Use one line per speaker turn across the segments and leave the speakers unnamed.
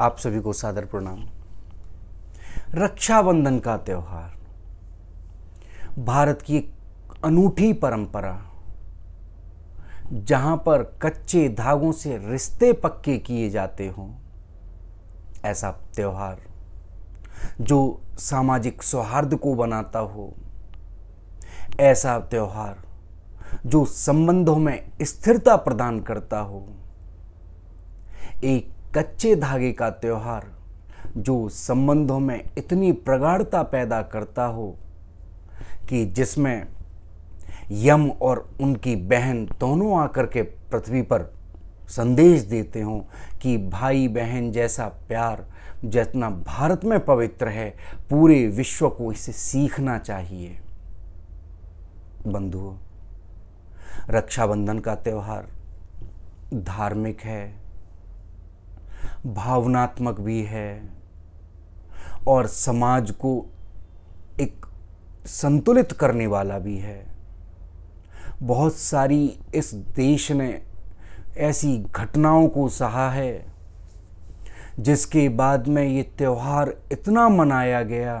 आप सभी को सादर प्रणाम रक्षाबंधन का त्यौहार भारत की एक अनूठी परंपरा जहां पर कच्चे धागों से रिश्ते पक्के किए जाते हों ऐसा त्यौहार जो सामाजिक सौहार्द को बनाता हो ऐसा त्यौहार जो संबंधों में स्थिरता प्रदान करता हो एक कच्चे धागे का त्यौहार जो संबंधों में इतनी प्रगाढ़ता पैदा करता हो कि जिसमें यम और उनकी बहन दोनों आकर के पृथ्वी पर संदेश देते हों कि भाई बहन जैसा प्यार जितना भारत में पवित्र है पूरे विश्व को इसे सीखना चाहिए बंधुओं रक्षाबंधन का त्यौहार धार्मिक है भावनात्मक भी है और समाज को एक संतुलित करने वाला भी है बहुत सारी इस देश ने ऐसी घटनाओं को सहा है जिसके बाद में ये त्यौहार इतना मनाया गया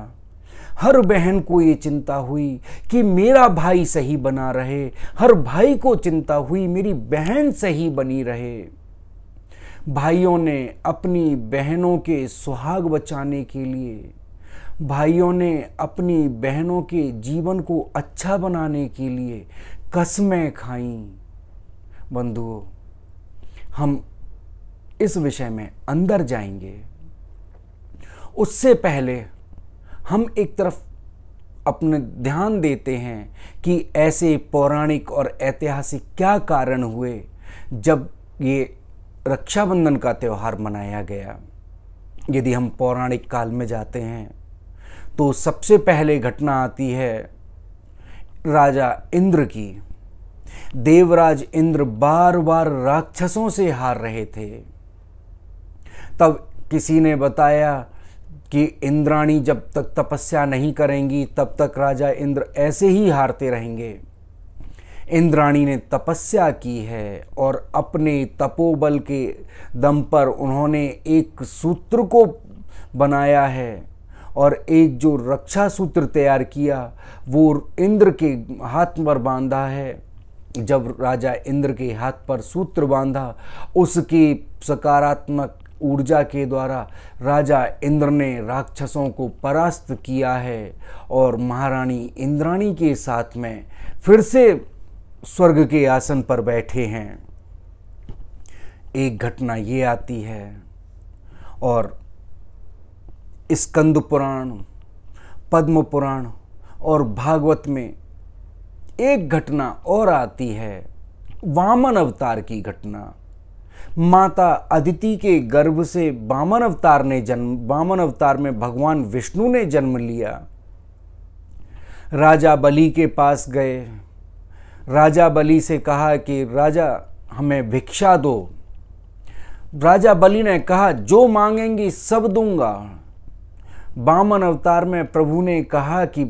हर बहन को ये चिंता हुई कि मेरा भाई सही बना रहे हर भाई को चिंता हुई मेरी बहन सही बनी रहे भाइयों ने अपनी बहनों के सुहाग बचाने के लिए भाइयों ने अपनी बहनों के जीवन को अच्छा बनाने के लिए कसमें खाई बंधुओं हम इस विषय में अंदर जाएंगे उससे पहले हम एक तरफ अपने ध्यान देते हैं कि ऐसे पौराणिक और ऐतिहासिक क्या कारण हुए जब ये रक्षाबंधन का त्यौहार मनाया गया यदि हम पौराणिक काल में जाते हैं तो सबसे पहले घटना आती है राजा इंद्र की देवराज इंद्र बार बार राक्षसों से हार रहे थे तब किसी ने बताया कि इंद्राणी जब तक तपस्या नहीं करेंगी तब तक राजा इंद्र ऐसे ही हारते रहेंगे इंद्राणी ने तपस्या की है और अपने तपोबल के दम पर उन्होंने एक सूत्र को बनाया है और एक जो रक्षा सूत्र तैयार किया वो इंद्र के हाथ पर बांधा है जब राजा इंद्र के हाथ पर सूत्र बांधा उसकी सकारात्मक ऊर्जा के द्वारा राजा इंद्र ने राक्षसों को परास्त किया है और महारानी इंद्राणी के साथ में फिर से स्वर्ग के आसन पर बैठे हैं एक घटना ये आती है और स्कंद पुराण पद्म पुराण और भागवत में एक घटना और आती है वामन अवतार की घटना माता अदिति के गर्भ से वामन अवतार ने जन्म वामन अवतार में भगवान विष्णु ने जन्म लिया राजा बलि के पास गए राजा बली से कहा कि राजा हमें भिक्षा दो राजा बलि ने कहा जो मांगेंगी सब दूंगा बामन अवतार में प्रभु ने कहा कि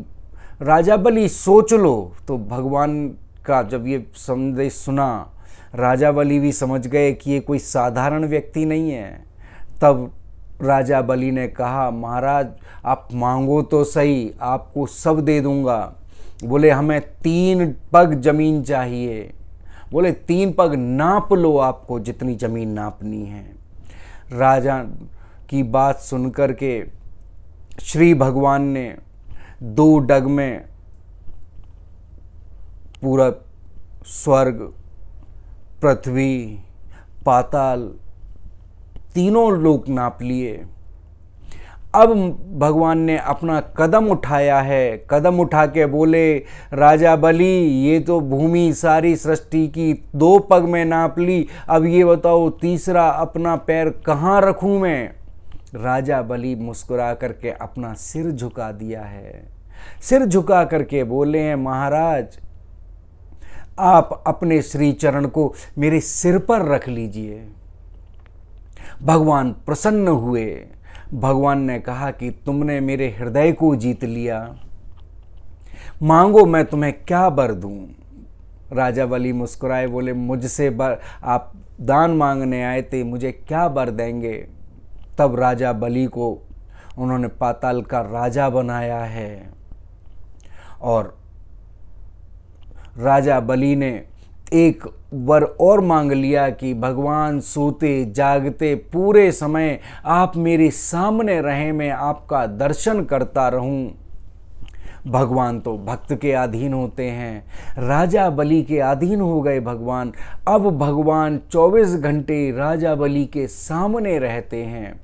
राजा बलि सोच लो तो भगवान का जब ये संदेश सुना राजा बलि भी समझ गए कि ये कोई साधारण व्यक्ति नहीं है तब राजा बलि ने कहा महाराज आप मांगो तो सही आपको सब दे दूंगा बोले हमें तीन पग जमीन चाहिए बोले तीन पग नाप लो आपको जितनी जमीन नापनी है राजा की बात सुनकर के श्री भगवान ने दो डग में पूरा स्वर्ग पृथ्वी पाताल तीनों लोग नाप लिए अब भगवान ने अपना कदम उठाया है कदम उठा के बोले राजा बलि ये तो भूमि सारी सृष्टि की दो पग में नाप ली अब ये बताओ तीसरा अपना पैर कहाँ रखूँ मैं राजा बलि मुस्कुरा करके अपना सिर झुका दिया है सिर झुका करके बोले हैं महाराज आप अपने श्री चरण को मेरे सिर पर रख लीजिए भगवान प्रसन्न हुए भगवान ने कहा कि तुमने मेरे हृदय को जीत लिया मांगो मैं तुम्हें क्या बर दूं राजा वली मुस्कुराए बोले मुझसे बर आप दान मांगने आए थे मुझे क्या बर देंगे तब राजा बली को उन्होंने पाताल का राजा बनाया है और राजा बली ने एक वर और मांग लिया कि भगवान सोते जागते पूरे समय आप मेरे सामने रहें मैं आपका दर्शन करता रहूं भगवान तो भक्त के अधीन होते हैं राजा बलि के अधीन हो गए भगवान अब भगवान 24 घंटे राजा बलि के सामने रहते हैं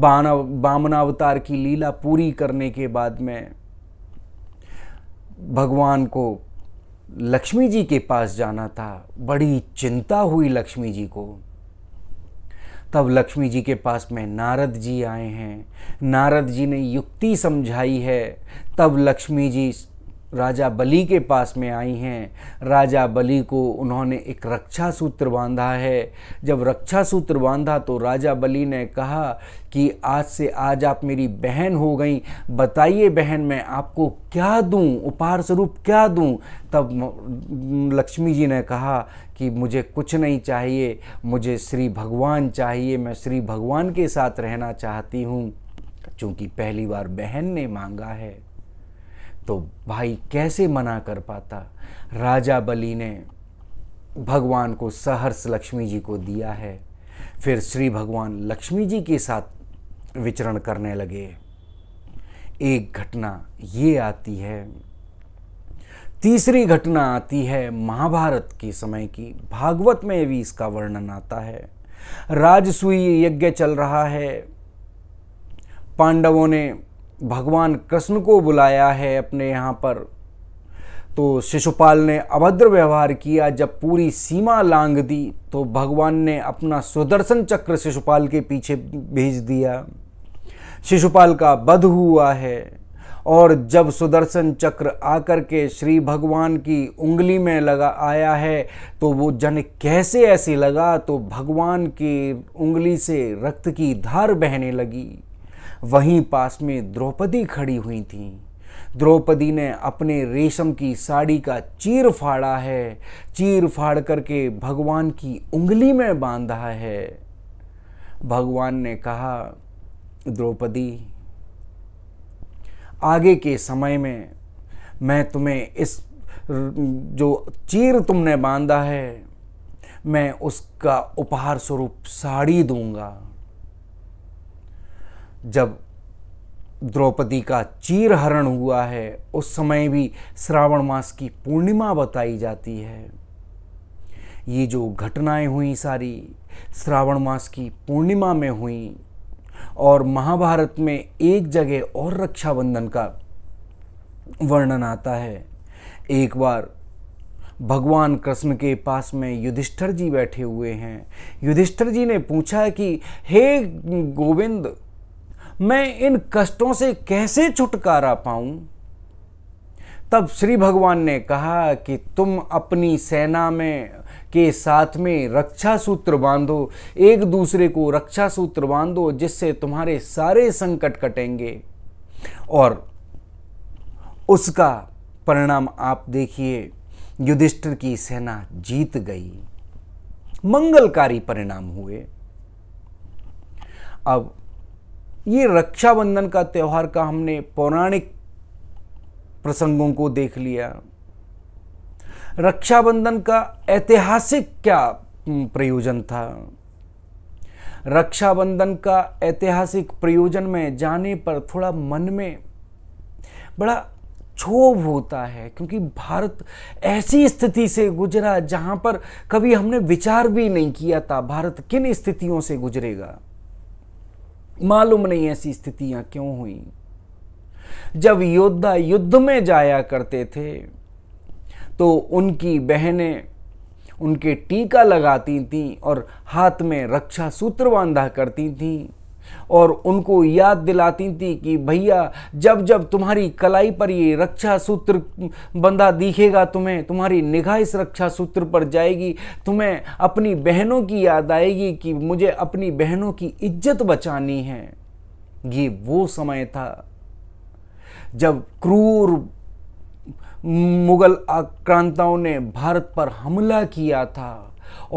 बानव बामनावतार की लीला पूरी करने के बाद में भगवान को लक्ष्मी जी के पास जाना था बड़ी चिंता हुई लक्ष्मी जी को तब लक्ष्मी जी के पास में नारद जी आए हैं नारद जी ने युक्ति समझाई है तब लक्ष्मी जी राजा बली के पास में आई हैं राजा बली को उन्होंने एक रक्षा सूत्र बांधा है जब रक्षा सूत्र बांधा तो राजा बली ने कहा कि आज से आज आप मेरी बहन हो गई बताइए बहन मैं आपको क्या दूं उपहार स्वरूप क्या दूं तब लक्ष्मी जी ने कहा कि मुझे कुछ नहीं चाहिए मुझे श्री भगवान चाहिए मैं श्री भगवान के साथ रहना चाहती हूँ चूँकि पहली बार बहन ने मांगा है तो भाई कैसे मना कर पाता राजा बलि ने भगवान को सहर्ष लक्ष्मी जी को दिया है फिर श्री भगवान लक्ष्मी जी के साथ विचरण करने लगे एक घटना ये आती है तीसरी घटना आती है महाभारत के समय की भागवत में भी इसका वर्णन आता है राजसूय यज्ञ चल रहा है पांडवों ने भगवान कृष्ण को बुलाया है अपने यहाँ पर तो शिशुपाल ने अभद्र व्यवहार किया जब पूरी सीमा लांग दी तो भगवान ने अपना सुदर्शन चक्र शिशुपाल के पीछे भेज दिया शिशुपाल का बध हुआ है और जब सुदर्शन चक्र आकर के श्री भगवान की उंगली में लगा आया है तो वो जन कैसे ऐसे लगा तो भगवान की उंगली से रक्त की धार बहने लगी वहीं पास में द्रौपदी खड़ी हुई थी द्रौपदी ने अपने रेशम की साड़ी का चीर फाड़ा है चीर फाड़ करके भगवान की उंगली में बांधा है भगवान ने कहा द्रौपदी आगे के समय में मैं तुम्हें इस जो चीर तुमने बांधा है मैं उसका उपहार स्वरूप साड़ी दूंगा जब द्रौपदी का चीर हरण हुआ है उस समय भी श्रावण मास की पूर्णिमा बताई जाती है ये जो घटनाएं हुई सारी श्रावण मास की पूर्णिमा में हुई और महाभारत में एक जगह और रक्षाबंधन का वर्णन आता है एक बार भगवान कृष्ण के पास में युधिष्ठर जी बैठे हुए हैं युधिष्ठर जी ने पूछा कि हे गोविंद मैं इन कष्टों से कैसे छुटकारा पाऊं तब श्री भगवान ने कहा कि तुम अपनी सेना में के साथ में रक्षा सूत्र बांधो एक दूसरे को रक्षा सूत्र बांधो जिससे तुम्हारे सारे संकट कटेंगे और उसका परिणाम आप देखिए युधिष्ठिर की सेना जीत गई मंगलकारी परिणाम हुए अब ये रक्षाबंधन का त्यौहार का हमने पौराणिक प्रसंगों को देख लिया रक्षाबंधन का ऐतिहासिक क्या प्रयोजन था रक्षाबंधन का ऐतिहासिक प्रयोजन में जाने पर थोड़ा मन में बड़ा क्षोभ होता है क्योंकि भारत ऐसी स्थिति से गुजरा जहाँ पर कभी हमने विचार भी नहीं किया था भारत किन स्थितियों से गुजरेगा मालूम नहीं ऐसी स्थितियां क्यों हुई जब योद्धा युद्ध में जाया करते थे तो उनकी बहनें उनके टीका लगाती थीं और हाथ में रक्षा सूत्र बांधा करती थीं और उनको याद दिलाती थी कि भैया जब जब तुम्हारी कलाई पर ये रक्षा सूत्र बंधा दिखेगा तुम्हें तुम्हारी निगाह इस रक्षा सूत्र पर जाएगी तुम्हें अपनी बहनों की याद आएगी कि मुझे अपनी बहनों की इज्जत बचानी है ये वो समय था जब क्रूर मुगल आक्रांताओं ने भारत पर हमला किया था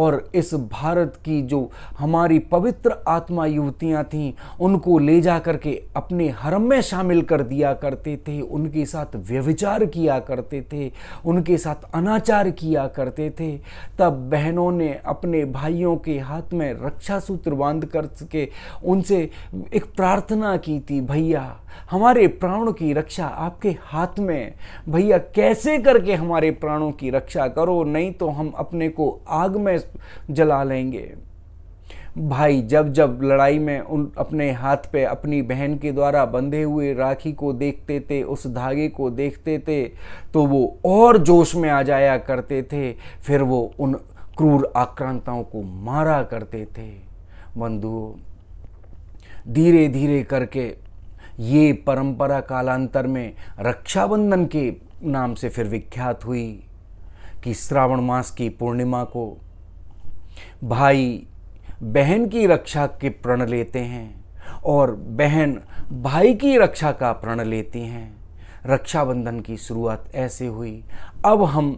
और इस भारत की जो हमारी पवित्र आत्मा युवतियाँ थीं उनको ले जा करके अपने हरम में शामिल कर दिया करते थे उनके साथ व्यविचार किया करते थे उनके साथ अनाचार किया करते थे तब बहनों ने अपने भाइयों के हाथ में रक्षा सूत्र बांध करके उनसे एक प्रार्थना की थी भैया हमारे प्राणों की रक्षा आपके हाथ में भैया कैसे करके हमारे प्राणों की रक्षा करो नहीं तो हम अपने को आग में जला लेंगे भाई जब जब लड़ाई में उन अपने हाथ पे अपनी बहन के द्वारा बंधे हुए राखी को देखते थे उस धागे को देखते थे तो वो और जोश में आ जाया करते थे फिर वो उन क्रूर आक्रांताओं को मारा करते थे बंधुओं धीरे धीरे करके ये परंपरा कालांतर में रक्षाबंधन के नाम से फिर विख्यात हुई कि श्रावण मास की पूर्णिमा को भाई बहन की रक्षा के प्रण लेते हैं और बहन भाई की रक्षा का प्रण लेती हैं रक्षाबंधन की शुरुआत ऐसे हुई अब हम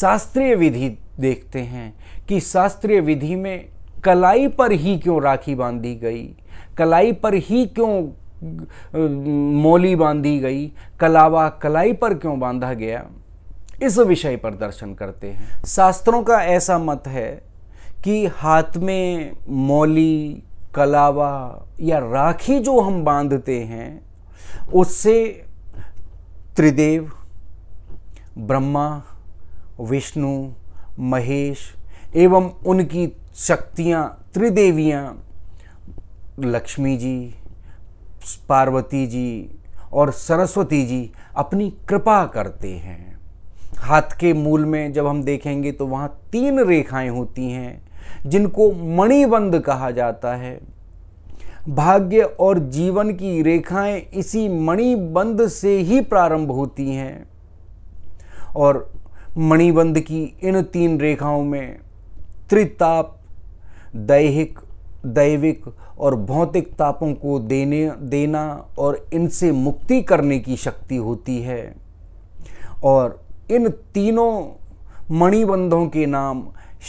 शास्त्रीय विधि देखते हैं कि शास्त्रीय विधि में कलाई पर ही क्यों राखी बांधी गई कलाई पर ही क्यों मौली बांधी गई कलावा कलाई पर क्यों बांधा गया इस विषय पर दर्शन करते हैं शास्त्रों का ऐसा मत है कि हाथ में मौली कलावा या राखी जो हम बांधते हैं उससे त्रिदेव ब्रह्मा विष्णु महेश एवं उनकी शक्तियाँ त्रिदेवियाँ लक्ष्मी जी पार्वती जी और सरस्वती जी अपनी कृपा करते हैं हाथ के मूल में जब हम देखेंगे तो वहाँ तीन रेखाएं होती हैं जिनको मणिबंध कहा जाता है भाग्य और जीवन की रेखाएं इसी मणिबंध से ही प्रारंभ होती हैं और मणिबंध की इन तीन रेखाओं में त्रिताप दैहिक दैविक और भौतिक तापों को देने देना और इनसे मुक्ति करने की शक्ति होती है और इन तीनों मणिबंधों के नाम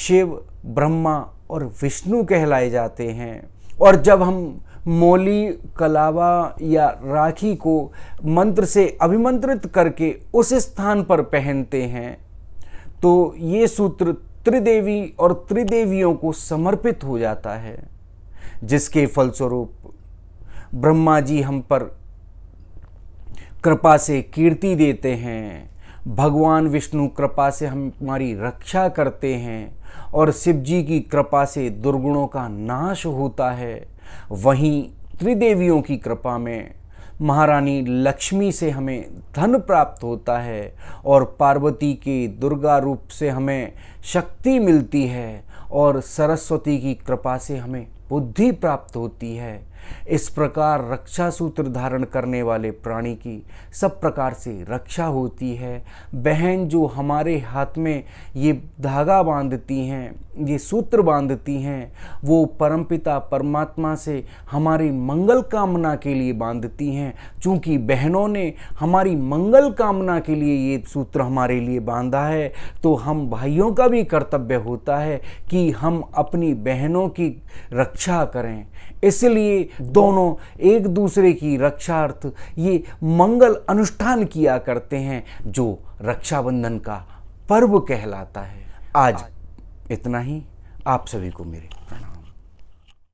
शिव ब्रह्मा और विष्णु कहलाए जाते हैं और जब हम मोली कलावा या राखी को मंत्र से अभिमंत्रित करके उस स्थान पर पहनते हैं तो ये सूत्र त्रिदेवी और त्रिदेवियों को समर्पित हो जाता है जिसके फलस्वरूप ब्रह्मा जी हम पर कृपा से कीर्ति देते हैं भगवान विष्णु कृपा से हम हमारी रक्षा करते हैं और शिव जी की कृपा से दुर्गुणों का नाश होता है वहीं त्रिदेवियों की कृपा में महारानी लक्ष्मी से हमें धन प्राप्त होता है और पार्वती के दुर्गा रूप से हमें शक्ति मिलती है और सरस्वती की कृपा से हमें बुद्धि प्राप्त होती है इस प्रकार रक्षा सूत्र धारण करने वाले प्राणी की सब प्रकार से रक्षा होती है बहन जो हमारे हाथ में ये धागा बांधती हैं ये सूत्र बांधती हैं वो परमपिता परमात्मा से हमारी मंगल कामना के लिए बांधती हैं क्योंकि बहनों ने हमारी मंगल कामना के लिए ये सूत्र हमारे लिए बांधा है तो हम भाइयों का भी कर्तव्य होता है कि हम अपनी बहनों की रक्षा करें इसलिए दोनों एक दूसरे की रक्षार्थ ये मंगल अनुष्ठान किया करते हैं जो रक्षाबंधन का पर्व कहलाता है आज इतना ही आप सभी को मेरे प्रणाम